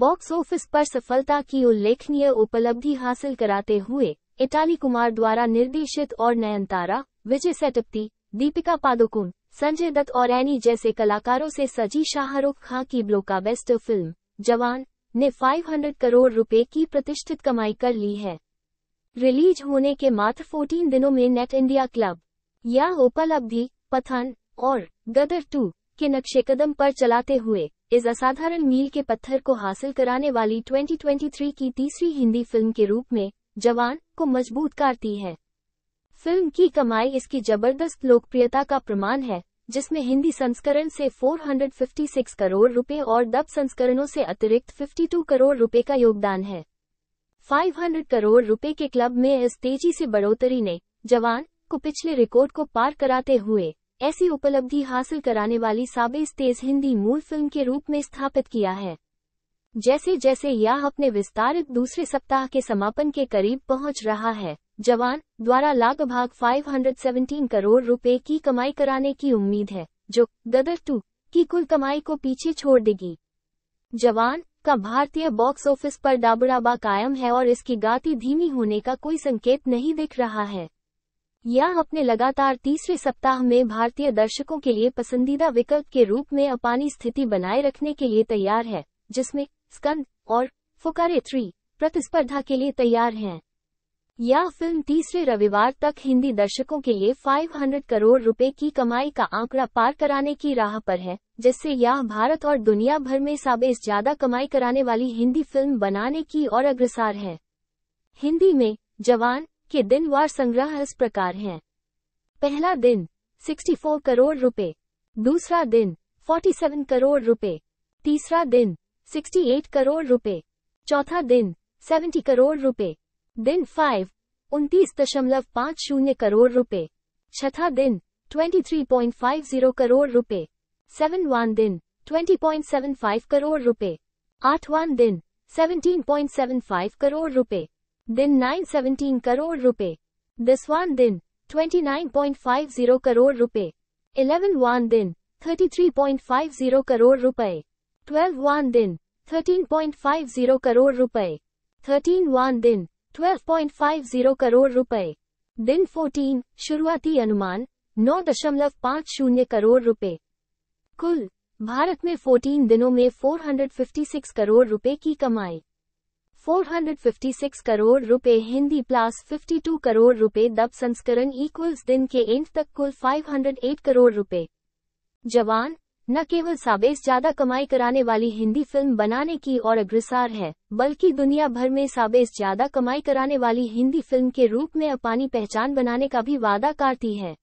box office पर सफलता की उल्लेखनीय उपलब्धि हासिल कराते हुए इटाली कुमार द्वारा निर्देशित और नयनतारा विजय सेटअप्ती दीपिका पादुकोण संजय दत्त और एनी जैसे कलाकारों से सजी शाहरुख खां की ब्लोका बेस्ट फिल्म जवान ने 500 करोड़ रुपए की प्रतिष्ठित कमाई कर ली है रिलीज होने के मात्र 14 दिनों में नेट इंडिया क्लब या उपलब्धि पथन और गदर टू के नक्शे कदम पर चलाते हुए इस असाधारण मील के पत्थर को हासिल कराने वाली 2023 की तीसरी हिंदी फिल्म के रूप में जवान को मजबूत करती है फिल्म की कमाई इसकी जबरदस्त लोकप्रियता का प्रमाण है जिसमें हिंदी संस्करण से 456 करोड़ रुपए और दब संस्करणों से अतिरिक्त 52 करोड़ रुपए का योगदान है 500 करोड़ रुपए के क्लब में इस तेजी से बढ़ोतरी ने जवान को पिछले रिकॉर्ड को पार कराते हुए ऐसी उपलब्धि हासिल कराने वाली साबिस तेज हिंदी मूल फिल्म के रूप में स्थापित किया है जैसे जैसे यह अपने विस्तारित दूसरे सप्ताह के समापन के करीब पहुंच रहा है जवान द्वारा लगभग 517 करोड़ रुपए की कमाई कराने की उम्मीद है जो गदर टू की कुल कमाई को पीछे छोड़ देगी जवान का भारतीय बॉक्स ऑफिस पर डाबड़ाबा कायम है और इसकी गाती धीमी होने का कोई संकेत नहीं दिख रहा है यह अपने लगातार तीसरे सप्ताह में भारतीय दर्शकों के लिए पसंदीदा विकल्प के रूप में अपानी स्थिति बनाए रखने के लिए तैयार है जिसमें स्कंद और फुकारे थ्री प्रतिस्पर्धा के लिए तैयार हैं यह फिल्म तीसरे रविवार तक हिंदी दर्शकों के लिए 500 करोड़ रुपए की कमाई का आंकड़ा पार कराने की राह पर है जिससे यह भारत और दुनिया भर में साबेस ज्यादा कमाई कराने वाली हिंदी फिल्म बनाने की ओर अग्रसर है हिंदी में जवान के दिन वार संग्रह इस प्रकार हैं पहला दिन 64 करोड़ रुपए दूसरा दिन 47 करोड़ रुपए तीसरा दिन 68 करोड़ रुपए चौथा दिन 70 करोड़ रुपए दिन फाइव उनतीस दशमलव पाँच शून्य करोड़ रुपए छठा दिन 23.50 करोड़ रुपए सेवनवान दिन 20.75 करोड़ रुपए वन दिन 17.75 करोड़ रुपए दिन 917 करोड़ रुपए दिस वन दिन 29.50 करोड़ रुपए इलेवन वन दिन 33.50 करोड़ रुपए ट्वेल्व वन दिन 13.50 करोड़ रुपए थर्टीन वन दिन 12.50 करोड़ रुपए दिन 14 शुरुआती अनुमान नौ दशमलव पाँच शून्य करोड़ रुपए कुल भारत में 14 दिनों में 456 करोड़ रुपए की कमाई 456 करोड़ रुपए हिंदी प्लस 52 करोड़ रुपए दब संस्करण इक्वल्स दिन के एंड तक कुल 508 करोड़ रुपए जवान न केवल साबेस ज्यादा कमाई कराने वाली हिंदी फिल्म बनाने की और अग्रसार है बल्कि दुनिया भर में साबेस ज्यादा कमाई कराने वाली हिंदी फिल्म के रूप में अपानी पहचान बनाने का भी वादा करती है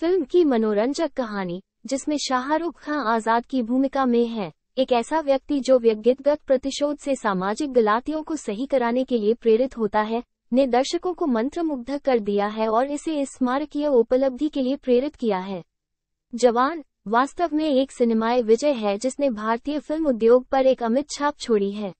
फिल्म की मनोरंजक कहानी जिसमें शाहरुख खान आजाद की भूमिका में है एक ऐसा व्यक्ति जो व्यक्तिगत प्रतिशोध से सामाजिक गलातियों को सही कराने के लिए प्रेरित होता है ने दर्शकों को मंत्र मुग्ध कर दिया है और इसे इस स्मारकीय उपलब्धि के लिए प्रेरित किया है जवान वास्तव में एक सिनेमाई विजय है जिसने भारतीय फिल्म उद्योग पर एक अमित छाप छोड़ी है